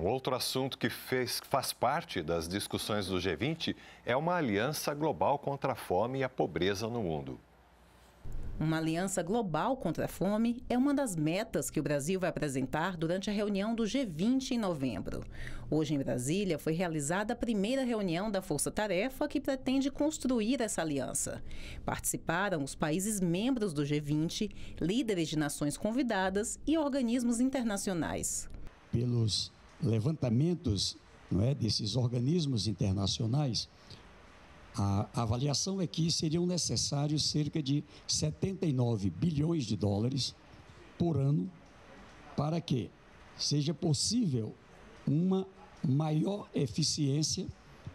Um outro assunto que fez, faz parte das discussões do G20 é uma aliança global contra a fome e a pobreza no mundo. Uma aliança global contra a fome é uma das metas que o Brasil vai apresentar durante a reunião do G20 em novembro. Hoje, em Brasília, foi realizada a primeira reunião da Força Tarefa que pretende construir essa aliança. Participaram os países membros do G20, líderes de nações convidadas e organismos internacionais. Pelos levantamentos não é, desses organismos internacionais, a, a avaliação é que seriam necessários cerca de 79 bilhões de dólares por ano para que seja possível uma maior eficiência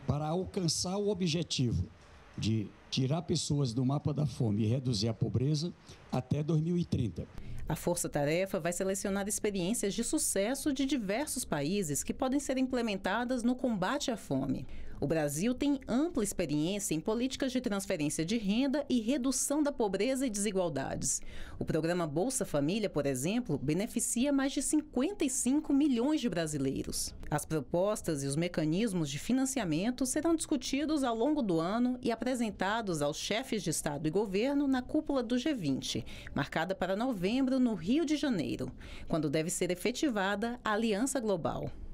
para alcançar o objetivo de tirar pessoas do mapa da fome e reduzir a pobreza até 2030. A força-tarefa vai selecionar experiências de sucesso de diversos países que podem ser implementadas no combate à fome. O Brasil tem ampla experiência em políticas de transferência de renda e redução da pobreza e desigualdades. O programa Bolsa Família, por exemplo, beneficia mais de 55 milhões de brasileiros. As propostas e os mecanismos de financiamento serão discutidos ao longo do ano e apresentados aos chefes de Estado e governo na cúpula do G20, marcada para novembro no Rio de Janeiro, quando deve ser efetivada a Aliança Global.